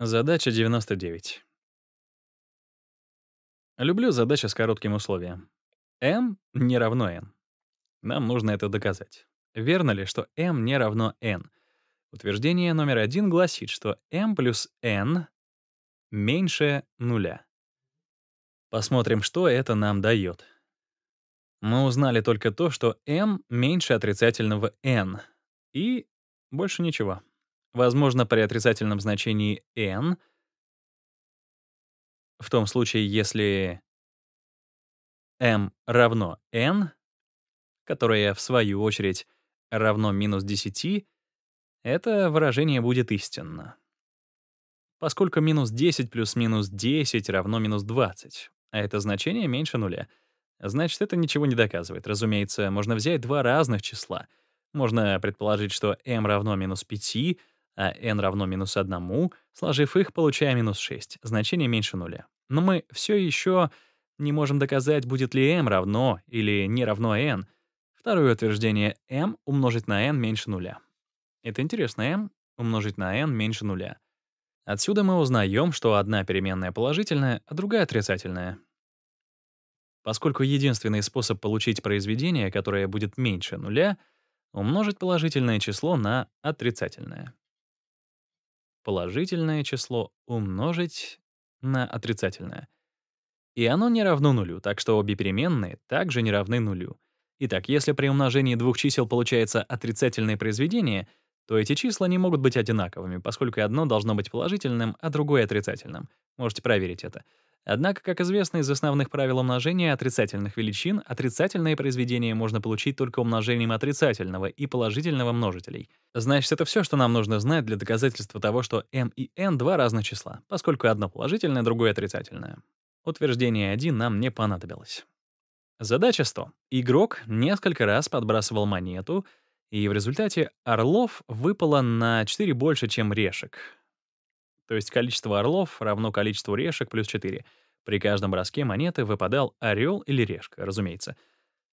Задача 99. Люблю задачи с коротким условием. m не равно n. Нам нужно это доказать. Верно ли, что m не равно n? Утверждение номер один гласит, что m плюс n меньше нуля. Посмотрим, что это нам дает. Мы узнали только то, что m меньше отрицательного n, и больше ничего. Возможно, при отрицательном значении n, в том случае, если m равно n, которое, в свою очередь, равно минус 10, это выражение будет истинно. Поскольку минус 10 плюс минус 10 равно минус 20, а это значение меньше нуля, значит, это ничего не доказывает. Разумеется, можно взять два разных числа. Можно предположить, что m равно минус 5, а n равно минус 1, сложив их, получая минус 6, значение меньше нуля. Но мы все еще не можем доказать, будет ли m равно или не равно n. Второе утверждение — m умножить на n меньше нуля. Это интересно, m умножить на n меньше нуля. Отсюда мы узнаем, что одна переменная положительная, а другая отрицательная. Поскольку единственный способ получить произведение, которое будет меньше нуля — умножить положительное число на отрицательное положительное число умножить на отрицательное. И оно не равно нулю, так что обе переменные также не равны нулю. Итак, если при умножении двух чисел получается отрицательное произведение, то эти числа не могут быть одинаковыми, поскольку одно должно быть положительным, а другое отрицательным. Можете проверить это. Однако, как известно из основных правил умножения отрицательных величин, отрицательное произведение можно получить только умножением отрицательного и положительного множителей. Значит, это все, что нам нужно знать для доказательства того, что m и n — два разных числа, поскольку одно положительное, другое отрицательное. Утверждение 1 нам не понадобилось. Задача 100. Игрок несколько раз подбрасывал монету, и в результате орлов выпало на 4 больше, чем решек. То есть количество орлов равно количеству решек плюс 4. При каждом броске монеты выпадал орел или решка, разумеется.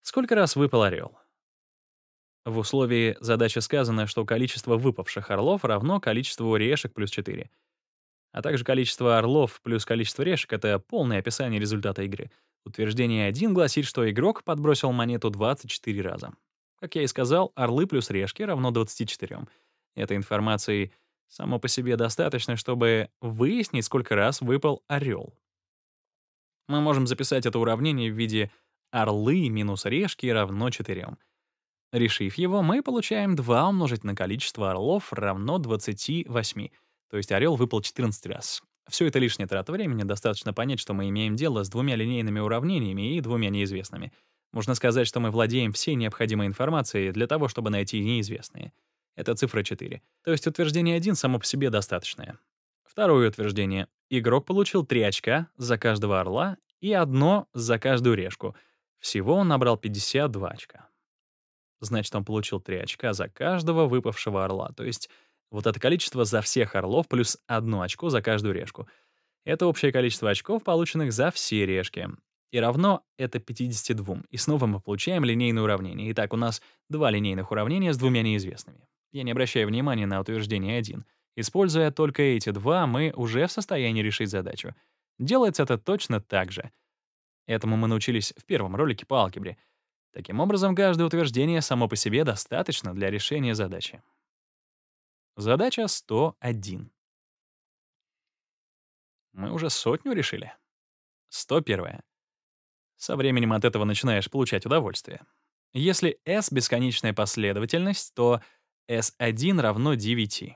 Сколько раз выпал орел? В условии задачи сказано, что количество выпавших орлов равно количеству решек плюс 4. А также количество орлов плюс количество решек — это полное описание результата игры. Утверждение 1 гласит, что игрок подбросил монету 24 раза. Как я и сказал, орлы плюс решки равно 24. Этой информацией — Само по себе достаточно, чтобы выяснить, сколько раз выпал орел. Мы можем записать это уравнение в виде орлы минус решки равно 4. Решив его, мы получаем 2 умножить на количество орлов равно 28, то есть орел выпал 14 раз. Все это лишняя трата времени, достаточно понять, что мы имеем дело с двумя линейными уравнениями и двумя неизвестными. Можно сказать, что мы владеем всей необходимой информацией для того, чтобы найти неизвестные — это цифра 4. То есть утверждение 1 само по себе достаточное. Второе утверждение. Игрок получил 3 очка за каждого орла и одно за каждую решку. Всего он набрал 52 очка. Значит, он получил 3 очка за каждого выпавшего орла. То есть вот это количество за всех орлов плюс одно очко за каждую решку. Это общее количество очков, полученных за все решки. И равно это 52. И снова мы получаем линейное уравнение. Итак, у нас два линейных уравнения с двумя неизвестными. Я не обращаю внимания на утверждение 1. Используя только эти два, мы уже в состоянии решить задачу. Делается это точно так же. Этому мы научились в первом ролике по алгебре. Таким образом, каждое утверждение само по себе достаточно для решения задачи. Задача 101. Мы уже сотню решили. 101. Со временем от этого начинаешь получать удовольствие. Если S — бесконечная последовательность, то S1 равно 9.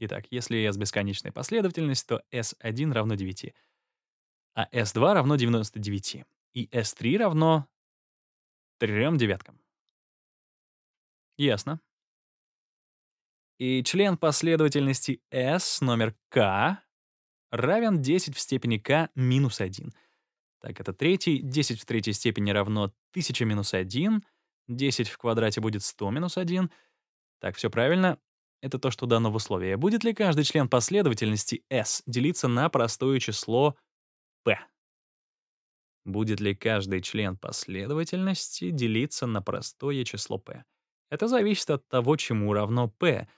Итак, если S бесконечная последовательность, то S1 равно 9. А S2 равно 99. И S3 равно 3 девяткам. Ясно. И член последовательности S номер k равен 10 в степени k минус 1. Так, это третий. 10 в третьей степени равно 1000 минус 1. 10 в квадрате будет 100 минус 1. Так, все правильно. Это то, что дано в условии. Будет ли каждый член последовательности S делиться на простое число P? Будет ли каждый член последовательности делиться на простое число P? Это зависит от того, чему равно P.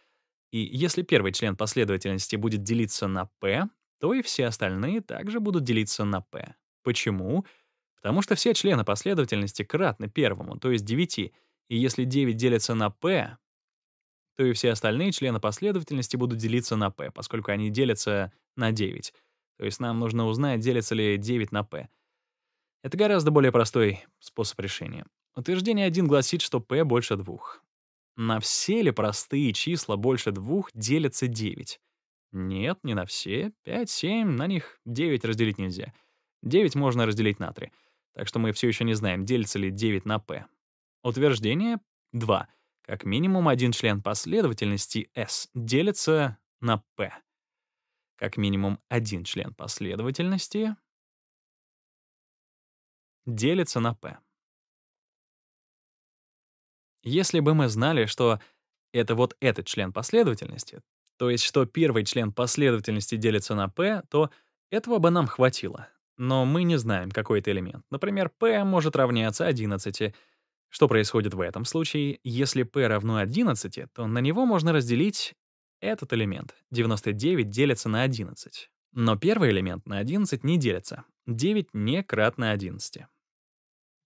И если первый член последовательности будет делиться на P, то и все остальные также будут делиться на P. Почему? Потому что все члены последовательности кратны первому, то есть 9. И если 9 делится на P, то и все остальные члены последовательности будут делиться на p, поскольку они делятся на 9. То есть нам нужно узнать, делится ли 9 на p. Это гораздо более простой способ решения. Утверждение 1 гласит, что p больше 2. На все ли простые числа больше 2 делится 9? Нет, не на все. 5, 7, на них 9 разделить нельзя. 9 можно разделить на 3. Так что мы все еще не знаем, делится ли 9 на p. Утверждение 2. Как минимум один член последовательности S делится на P. Как минимум один член последовательности делится на P. Если бы мы знали, что это вот этот член последовательности, то есть что первый член последовательности делится на P, то этого бы нам хватило. Но мы не знаем какой-то элемент. Например, P может равняться 11, что происходит в этом случае? Если p равно 11, то на него можно разделить этот элемент. 99 делится на 11. Но первый элемент на 11 не делится. 9 не кратно 11.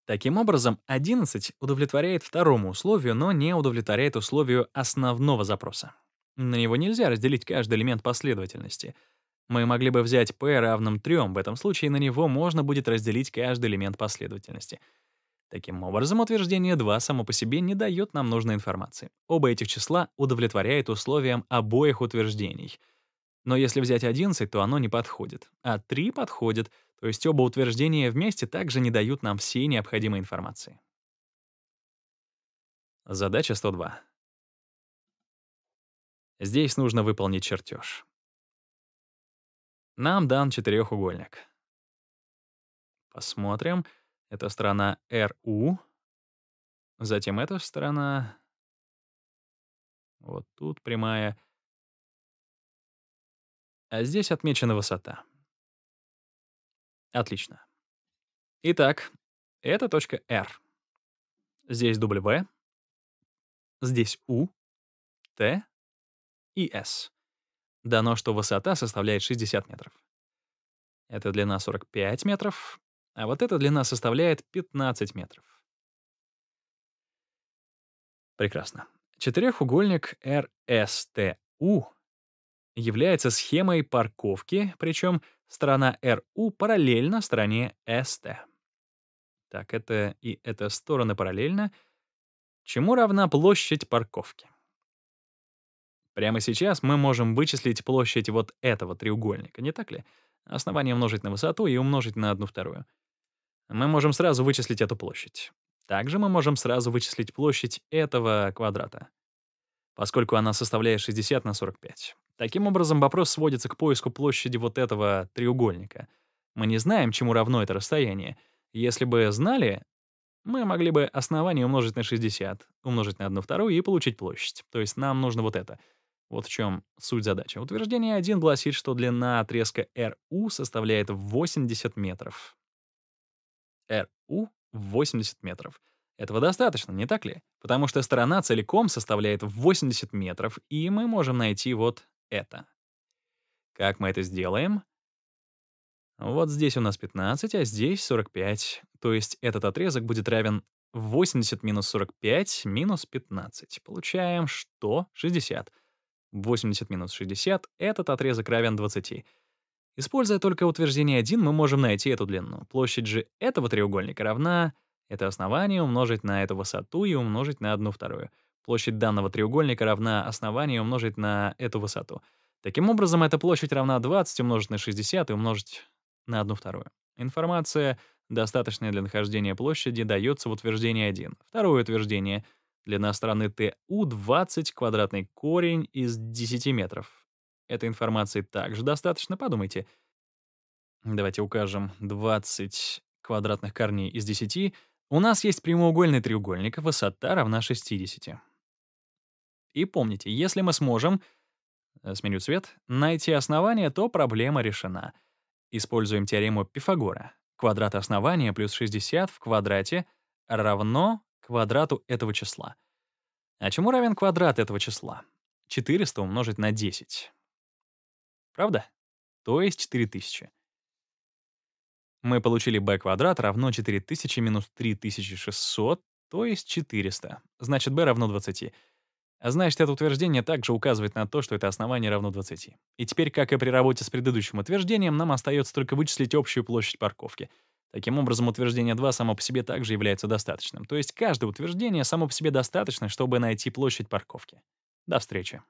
Таким образом, 11 удовлетворяет второму условию, но не удовлетворяет условию основного запроса. На него нельзя разделить каждый элемент последовательности. Мы могли бы взять p равным 3, в этом случае на него можно будет разделить каждый элемент последовательности — Таким образом, утверждение 2 само по себе не дает нам нужной информации. Оба этих числа удовлетворяют условиям обоих утверждений. Но если взять 11, то оно не подходит, а 3 подходит, то есть оба утверждения вместе также не дают нам всей необходимой информации. Задача 102. Здесь нужно выполнить чертеж. Нам дан четырехугольник. Посмотрим. Посмотрим. Это сторона RU. Затем эта сторона. Вот тут прямая. А здесь отмечена высота. Отлично. Итак, это точка R. Здесь W. Здесь U, T и S. Дано, что высота составляет 60 метров. Это длина 45 метров, а вот эта длина составляет 15 метров. Прекрасно. Четырехугольник РСТУ является схемой парковки, причем сторона РУ параллельна стороне СТ. Так, это и эта сторона параллельна. Чему равна площадь парковки? Прямо сейчас мы можем вычислить площадь вот этого треугольника, не так ли? Основание умножить на высоту и умножить на одну вторую мы можем сразу вычислить эту площадь. Также мы можем сразу вычислить площадь этого квадрата, поскольку она составляет 60 на 45. Таким образом, вопрос сводится к поиску площади вот этого треугольника. Мы не знаем, чему равно это расстояние. Если бы знали, мы могли бы основание умножить на 60, умножить на 1 вторую и получить площадь. То есть нам нужно вот это. Вот в чем суть задачи. Утверждение 1 гласит, что длина отрезка RU составляет 80 метров. У в 80 метров. Этого достаточно, не так ли? Потому что сторона целиком составляет 80 метров, и мы можем найти вот это. Как мы это сделаем? Вот здесь у нас 15, а здесь 45. То есть этот отрезок будет равен 80 минус 45 минус 15. Получаем что? 60. 80 минус 60, этот отрезок равен 20. Используя только утверждение 1, мы можем найти эту длину. Площадь же этого треугольника равна это основание умножить на эту высоту и умножить на одну вторую. Площадь данного треугольника равна основанию умножить на эту высоту. Таким образом, эта площадь равна 20 умножить на 60 и умножить на одну вторую. Информация, достаточная для нахождения площади, дается в утверждении 1. Второе утверждение. Длина стороны ТУ 20 квадратный корень из 10 метров. Этой информации также достаточно, подумайте. Давайте укажем 20 квадратных корней из 10. У нас есть прямоугольный треугольник, высота равна 60. И помните, если мы сможем, э, сменю цвет, найти основание, то проблема решена. Используем теорему Пифагора. Квадрат основания плюс 60 в квадрате равно квадрату этого числа. А чему равен квадрат этого числа? 400 умножить на 10. Правда? То есть 4000. Мы получили b квадрат равно 4000 минус 3600, то есть 400. Значит, b равно 20. А Значит, это утверждение также указывает на то, что это основание равно 20. И теперь, как и при работе с предыдущим утверждением, нам остается только вычислить общую площадь парковки. Таким образом, утверждение 2 само по себе также является достаточным. То есть каждое утверждение само по себе достаточно, чтобы найти площадь парковки. До встречи.